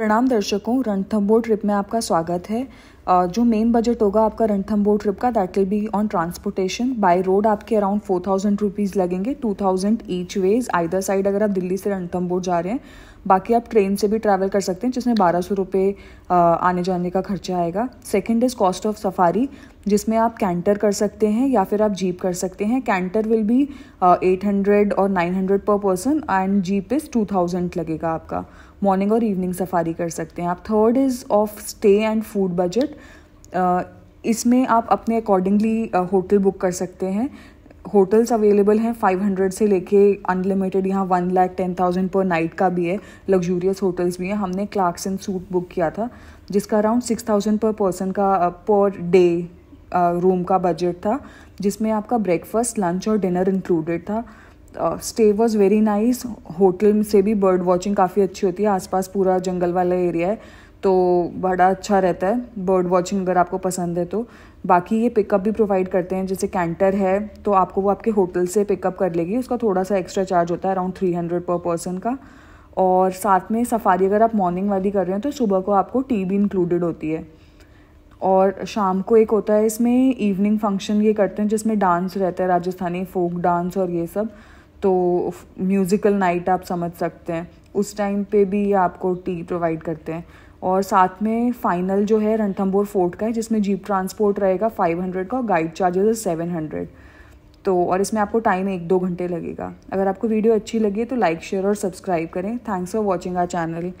प्रणाम दर्शकों रणथम्बोर ट्रिप में आपका स्वागत है जो मेन बजट होगा आपका रणथम्बोर ट्रिप का that will be on transportation by road आपके अराउंड फोर थाउजेंड रुपीज़ लगेंगे two thousand each ways either side अगर आप दिल्ली से रणथम्बोर जा रहे हैं बाकी आप ट्रेन से भी ट्रैवल कर सकते हैं जिसमें बारह सौ रुपये आने जाने का खर्चा आएगा second is cost of safari जिसमें आप कैंटर कर सकते हैं या फिर आप जीप कर सकते हैं canter will be eight hundred और nine hundred per person and jeep is two thousand लगेगा आपका मॉर्निंग और इवनिंग सफारी कर सकते हैं आप third is of stay and food budget relationship uh, इसमें आप अपने अकॉर्डिंगली होटल बुक कर सकते हैं होटल्स अवेलेबल हैं 500 से लेके अनलिमिटेड यहाँ one lakh ten thousand per night का भी है लग्जूरियस होटल्स भी हैं हमने एंड सूट बुक किया था जिसका around six thousand per person का पर डे रूम का बजट था जिसमें आपका ब्रेकफास्ट लंच और डिनर इंक्लूडेड था stay was very nice hotel से भी बर्ड वॉचिंग काफ़ी अच्छी होती है आसपास पूरा जंगल वाला एरिया है तो बड़ा अच्छा रहता है बर्ड वॉचिंग अगर आपको पसंद है तो बाकी ये पिकअप भी प्रोवाइड करते हैं जैसे कैंटर है तो आपको वो आपके होटल से पिकअप कर लेगी उसका थोड़ा सा एक्स्ट्रा चार्ज होता है around three hundred per person का और साथ में सफारी अगर आप मॉर्निंग वाली कर रहे हैं तो सुबह को आपको टी भी इंक्लूडेड होती है और शाम को एक होता है इसमें इवनिंग फंक्शन ये करते हैं जिसमें डांस रहता है राजस्थानी फोक डांस और ये सब तो म्यूज़िकल नाइट आप समझ सकते हैं उस टाइम पे भी आपको टी प्रोवाइड करते हैं और साथ में फाइनल जो है रणथम्बोर फोर्ट का है जिसमें जीप ट्रांसपोर्ट रहेगा फाइव हंड्रेड का और गाइड चार्जेस है सेवन हंड्रेड तो और इसमें आपको टाइम एक दो घंटे लगेगा अगर आपको वीडियो अच्छी लगी तो लाइक शेयर और सब्सक्राइब करें thanks for watching our channel